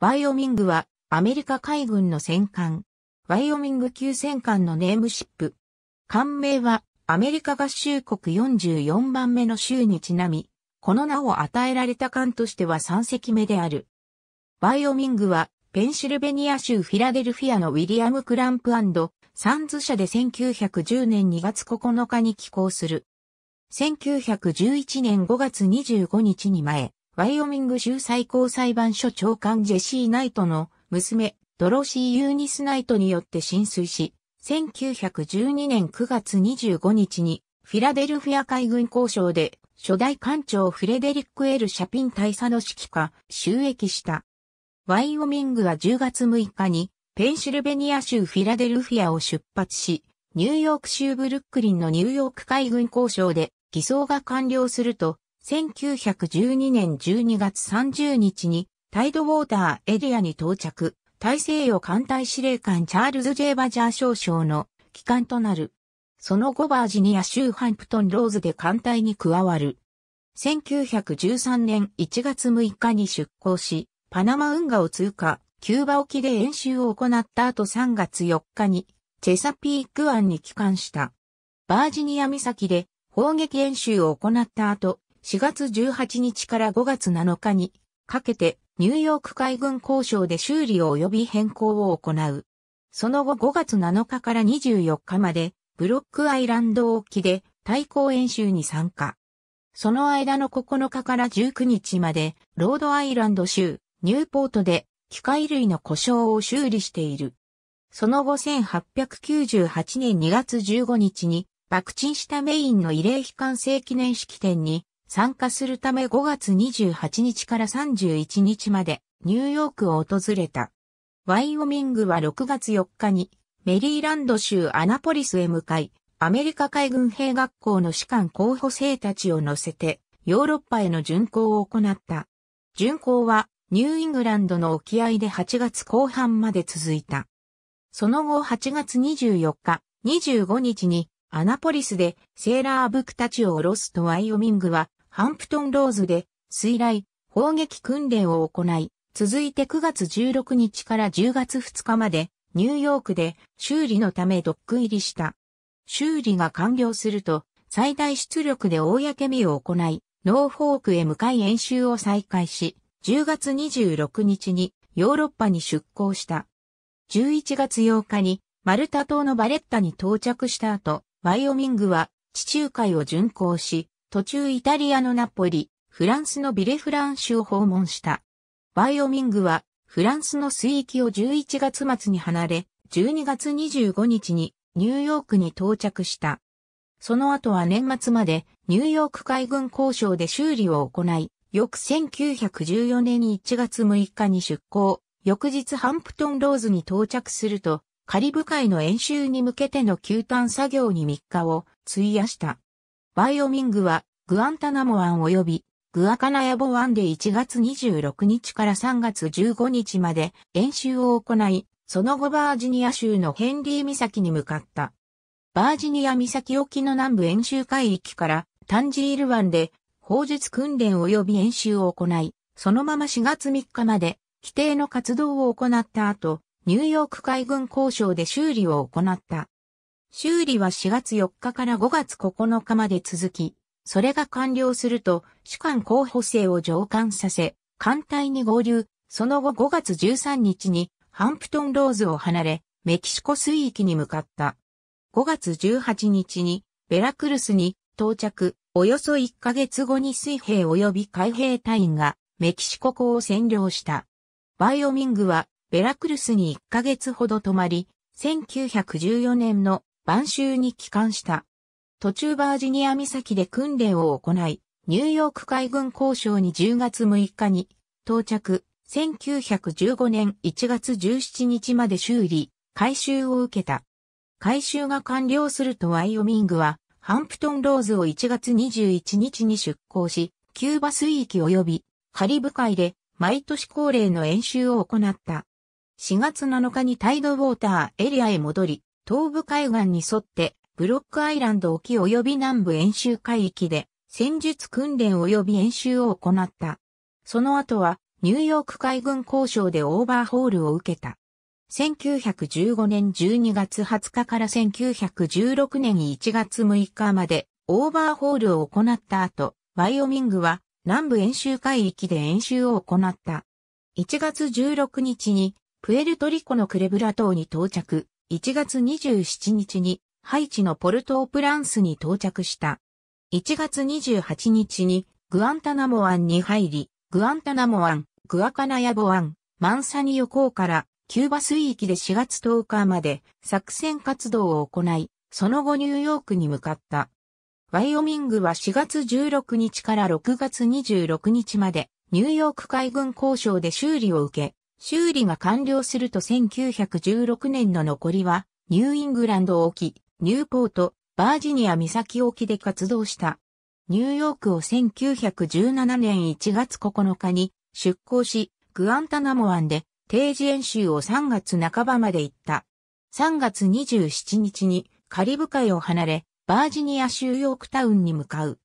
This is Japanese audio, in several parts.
ワイオミングはアメリカ海軍の戦艦。ワイオミング級戦艦のネームシップ。艦名はアメリカ合衆国44番目の州にちなみ、この名を与えられた艦としては3隻目である。ワイオミングはペンシルベニア州フィラデルフィアのウィリアム・クランプサンズ社で1910年2月9日に寄港する。1911年5月25日に前、ワイオミング州最高裁判所長官ジェシー・ナイトの娘、ドロシー・ユーニス・ナイトによって浸水し、1912年9月25日にフィラデルフィア海軍交渉で初代艦長フレデリック・エル・シャピン大佐の指揮下、収益した。ワイオミングは10月6日にペンシルベニア州フィラデルフィアを出発し、ニューヨーク州ブルックリンのニューヨーク海軍交渉で偽装が完了すると、1912年12月30日にタイドウォーターエリアに到着、大西洋艦隊司令官チャールズ・ジェーバジャー少将の機関となる。その後バージニア州ハンプトンローズで艦隊に加わる。1913年1月6日に出港し、パナマ運河を通過、キューバ沖で演習を行った後3月4日に、チェサピーク湾に帰還した。バージニア岬で砲撃演習を行った後、4月18日から5月7日にかけてニューヨーク海軍交渉で修理及び変更を行う。その後5月7日から24日までブロックアイランド沖で対抗演習に参加。その間の9日から19日までロードアイランド州ニューポートで機械類の故障を修理している。その後1898年2月15日に爆沈したメインの慰霊碑完成記念式典に参加するため5月28日から31日までニューヨークを訪れた。ワイオミングは6月4日にメリーランド州アナポリスへ向かい、アメリカ海軍兵学校の士官候補生たちを乗せてヨーロッパへの巡航を行った。巡航はニューイングランドの沖合で8月後半まで続いた。その後8月24日、25日にアナポリスでセーラーブクたちを降ろすとワイオミングはハンプトンローズで、水雷、砲撃訓練を行い、続いて9月16日から10月2日まで、ニューヨークで修理のためドック入りした。修理が完了すると、最大出力で公みを行い、ノーフォークへ向かい演習を再開し、10月26日にヨーロッパに出港した。11月8日にマルタ島のバレッタに到着した後、ワイオミングは地中海を巡航し、途中イタリアのナポリ、フランスのビレフランシュを訪問した。バイオミングは、フランスの水域を11月末に離れ、12月25日にニューヨークに到着した。その後は年末までニューヨーク海軍交渉で修理を行い、翌1914年1月6日に出港、翌日ハンプトンローズに到着すると、カリブ海の演習に向けての休端作業に3日を費やした。バイオミングは、グアンタナモ湾及び、グアカナヤボ湾で1月26日から3月15日まで演習を行い、その後バージニア州のヘンリー岬に向かった。バージニア岬沖の南部演習海域からタンジール湾で砲術訓練及び演習を行い、そのまま4月3日まで規定の活動を行った後、ニューヨーク海軍交渉で修理を行った。修理は4月4日から5月9日まで続き、それが完了すると、主管候補生を上官させ、艦隊に合流、その後5月13日に、ハンプトンローズを離れ、メキシコ水域に向かった。5月18日に、ベラクルスに到着、およそ1ヶ月後に水兵及び海兵隊員がメキシコ港を占領した。バイオミングはベラクルスに1ヶ月ほど泊まり、1914年の晩秋に帰還した。途中バージニア岬で訓練を行い、ニューヨーク海軍交渉に10月6日に到着、1915年1月17日まで修理、回収を受けた。回収が完了するとワイオミングは、ハンプトンローズを1月21日に出港し、キューバ水域及びカリブ海で毎年恒例の演習を行った。4月7日にタイドウォーターエリアへ戻り、東部海岸に沿ってブロックアイランド沖及び南部演習海域で戦術訓練及び演習を行った。その後はニューヨーク海軍交渉でオーバーホールを受けた。1915年12月20日から1916年1月6日までオーバーホールを行った後、ワイオミングは南部演習海域で演習を行った。1月16日にプエルトリコのクレブラ島に到着。1月27日にハイチのポルトープランスに到着した。1月28日にグアンタナモ湾に入り、グアンタナモ湾、グアカナヤボ湾、マンサニヨ港からキューバ水域で4月10日まで作戦活動を行い、その後ニューヨークに向かった。ワイオミングは4月16日から6月26日までニューヨーク海軍交渉で修理を受け、修理が完了すると1916年の残りは、ニューイングランド沖、ニューポート、バージニア岬沖で活動した。ニューヨークを1917年1月9日に出港し、グアンタナモ湾で定時演習を3月半ばまで行った。3月27日にカリブ海を離れ、バージニア州ヨークタウンに向かう。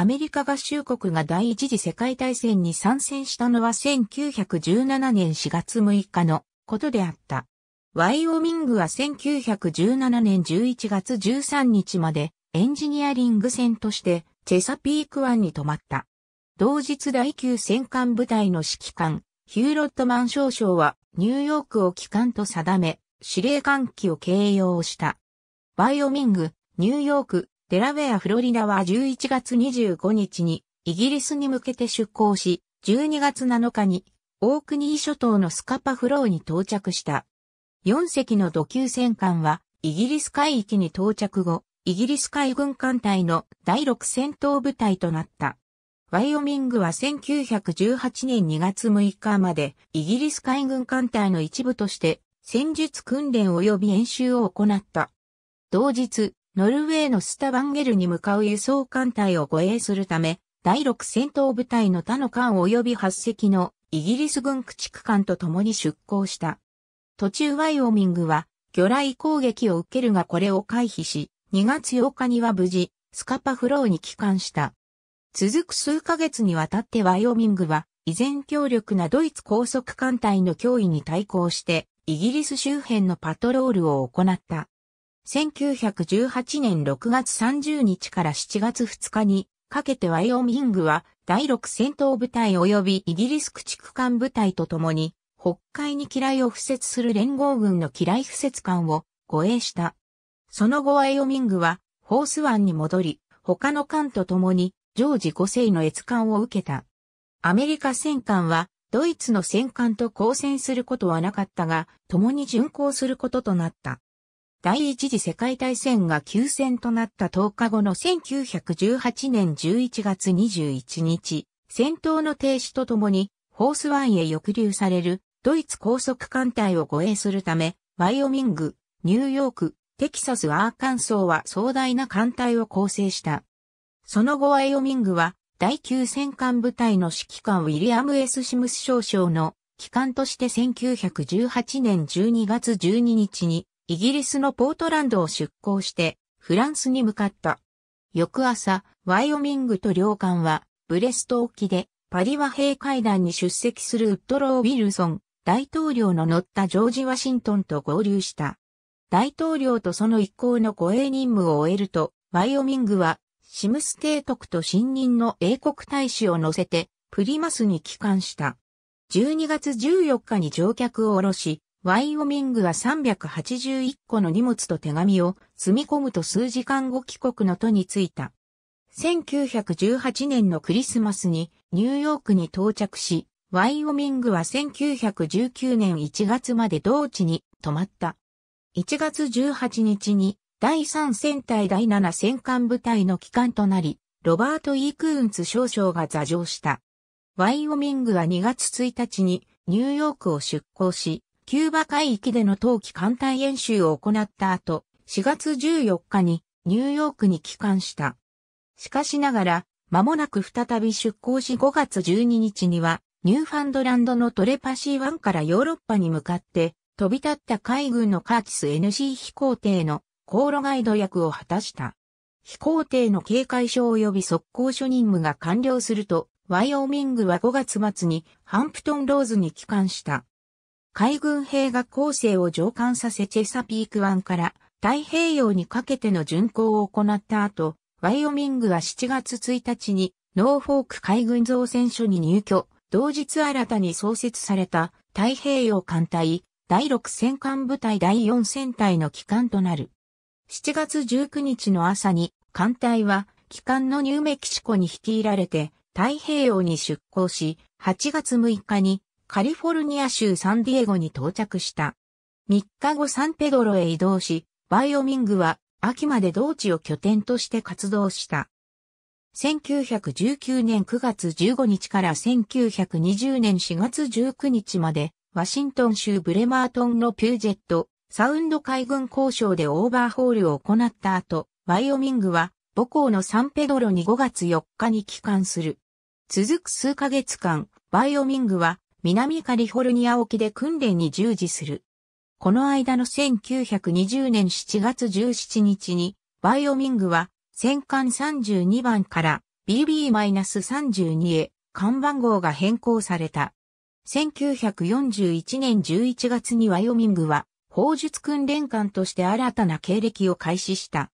アメリカ合衆国が第一次世界大戦に参戦したのは1917年4月6日のことであった。ワイオミングは1917年11月13日までエンジニアリング船としてチェサピーク湾に泊まった。同日第9戦艦部隊の指揮官、ヒューロットマン少将はニューヨークを機関と定め、司令官機を形容した。ワイオミング、ニューヨーク、デラウェア・フロリダは11月25日にイギリスに向けて出港し、12月7日にオークニー諸島のスカパフローに到着した。4隻の土級戦艦はイギリス海域に到着後、イギリス海軍艦隊の第6戦闘部隊となった。ワイオミングは1918年2月6日までイギリス海軍艦隊の一部として戦術訓練及び演習を行った。同日、ノルウェーのスタバンゲルに向かう輸送艦隊を護衛するため、第6戦闘部隊の他の艦及び8隻のイギリス軍駆逐艦と共に出港した。途中ワイオミングは魚雷攻撃を受けるがこれを回避し、2月8日には無事、スカパフローに帰還した。続く数ヶ月にわたってワイオミングは、依然強力なドイツ高速艦隊の脅威に対抗して、イギリス周辺のパトロールを行った。1918年6月30日から7月2日にかけてワイオミングは第6戦闘部隊及びイギリス駆逐艦部隊と共に北海に機雷を敷設する連合軍の機雷敷設艦を護衛した。その後ワイオミングはホース湾に戻り他の艦と共に常時5世の越艦を受けた。アメリカ戦艦はドイツの戦艦と交戦することはなかったが、共に巡航することとなった。第一次世界大戦が休戦となった10日後の1918年11月21日、戦闘の停止とともに、ホースワンへ抑留される、ドイツ高速艦隊を護衛するため、ワイオミング、ニューヨーク、テキサス、アーカンソーは壮大な艦隊を構成した。その後ワイオミングは、第9戦艦部隊の指揮官ウィリアム・エス・シムス少将の機関として1918年12月12日にイギリスのポートランドを出港して、フランスに向かった。翌朝、ワイオミングと両艦は、ブレスト沖で、パリ和平会談に出席するウッドロー・ウィルソン、大統領の乗ったジョージ・ワシントンと合流した。大統領とその一行の護衛任務を終えると、ワイオミングは、シムス提督と新任の英国大使を乗せて、プリマスに帰還した。12月14日に乗客を降ろし、ワイオミングは381個の荷物と手紙を積み込むと数時間後帰国の途に着いた。1918年のクリスマスにニューヨークに到着し、ワイオミングは1919年1月まで同地に泊まった。1月18日に第3戦隊第7戦艦部隊の機関となり、ロバート・イークーンツ少将が座上した。ワイオミングは2月1日にニューヨークを出港し、キューバ海域での冬季艦隊演習を行った後、4月14日にニューヨークに帰還した。しかしながら、間もなく再び出港し5月12日には、ニューファンドランドのトレパシー湾からヨーロッパに向かって、飛び立った海軍のカーキス NC 飛行艇の航路ガイド役を果たした。飛行艇の警戒所及び速攻所任務が完了すると、ワイオーミングは5月末にハンプトンローズに帰還した。海軍兵が構成を上艦させチェサピーク湾から太平洋にかけての巡航を行った後、ワイオミングは7月1日にノーフォーク海軍造船所に入居、同日新たに創設された太平洋艦隊第6戦艦部隊第4戦隊の機関となる。7月19日の朝に艦隊は機関のニューメキシコに率いられて太平洋に出港し、8月6日にカリフォルニア州サンディエゴに到着した。3日後サンペドロへ移動し、バイオミングは秋まで同地を拠点として活動した。1919年9月15日から1920年4月19日まで、ワシントン州ブレマートンのピュージェット、サウンド海軍交渉でオーバーホールを行った後、ワイオミングは母校のサンペドロに5月4日に帰還する。続く数ヶ月間、バイオミングは南カリフォルニア沖で訓練に従事する。この間の1920年7月17日に、バイオミングは戦艦32番から BB-32 へ看板号が変更された。1941年11月にワイオミングは砲術訓練艦として新たな経歴を開始した。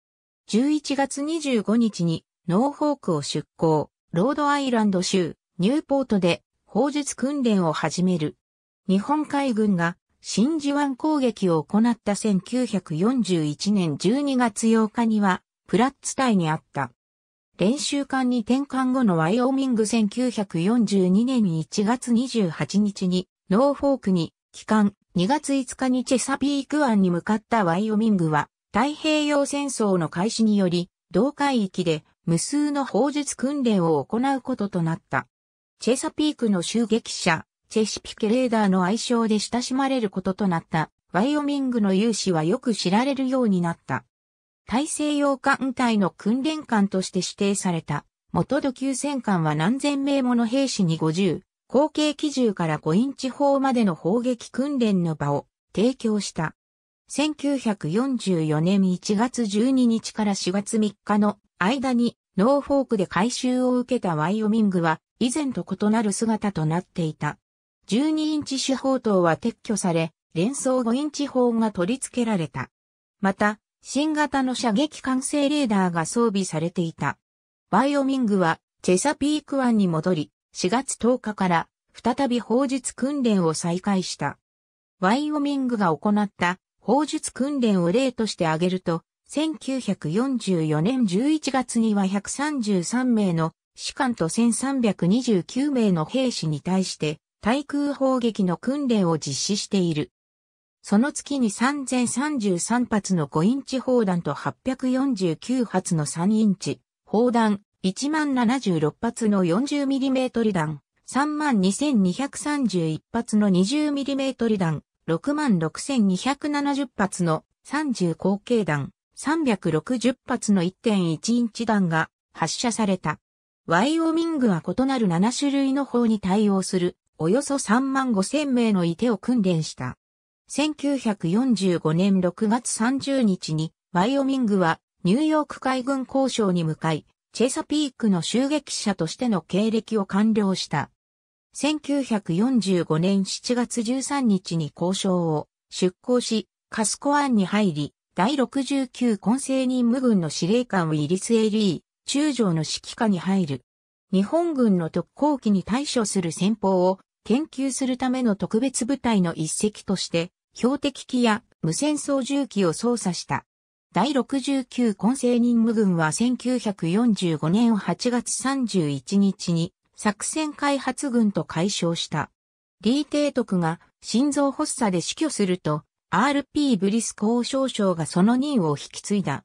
11月25日にノーホークを出港、ロードアイランド州ニューポートで砲術訓練を始める。日本海軍が真珠湾攻撃を行った1941年12月8日には、プラッツ隊にあった。練習艦に転換後のワイオミング1942年1月28日に、ノーフォークに、帰還2月5日にチェサピーク湾に向かったワイオミングは、太平洋戦争の開始により、同海域で無数の砲術訓練を行うこととなった。チェサピークの襲撃者、チェシピケレーダーの愛称で親しまれることとなった、ワイオミングの勇士はよく知られるようになった。大西洋艦隊の訓練艦として指定された、元度級戦艦は何千名もの兵士に50、後継機銃から5インチ砲までの砲撃訓練の場を提供した。1944年1月12日から4月3日の間にノーフォークで改修を受けたワイオミングは以前と異なる姿となっていた。12インチ手法等は撤去され、連装5インチ砲が取り付けられた。また、新型の射撃管制レーダーが装備されていた。ワイオミングは、チェサピーク湾に戻り、4月10日から、再び砲術訓練を再開した。ワイオミングが行った砲術訓練を例として挙げると、1944年11月には133名の士官と1329名の兵士に対して対空砲撃の訓練を実施している。その月に3033発の5インチ砲弾と849発の3インチ砲弾、1076発の 40mm 弾、32,231発の 20mm 弾、66,270発の30口径弾、360発の1.1インチ弾が発射された。ワイオミングは異なる7種類の砲に対応する、およそ3万5千名のいてを訓練した。1945年6月30日に、ワイオミングはニューヨーク海軍交渉に向かい、チェサピークの襲撃者としての経歴を完了した。1945年7月13日に交渉を出港し、カスコアンに入り、第69混成任務軍の司令官ウィリス・エリー、中将の指揮下に入る。日本軍の特攻機に対処する戦法を研究するための特別部隊の一隻として、標的機や無線操縦機を操作した。第69混成任務軍は1945年8月31日に作戦開発軍と解消した。リー提督が心臓発作で死去すると、RP ブリス交渉省がその任を引き継いだ。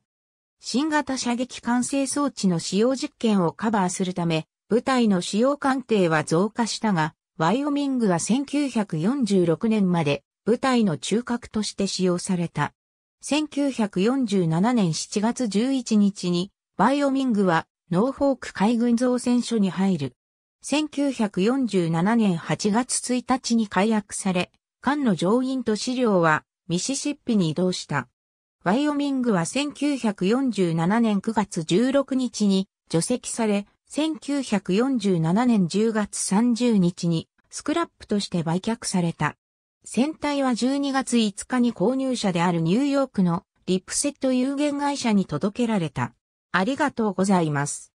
新型射撃管制装置の使用実験をカバーするため、部隊の使用艦艇は増加したが、ワイオミングは1946年まで部隊の中核として使用された。1947年7月11日に、ワイオミングはノーフォーク海軍造船所に入る。1947年8月1日に解約され、艦の乗員と資料はミシシッピに移動した。ワイオミングは1947年9月16日に除籍され、1947年10月30日にスクラップとして売却された。船体は12月5日に購入者であるニューヨークのリップセット有限会社に届けられた。ありがとうございます。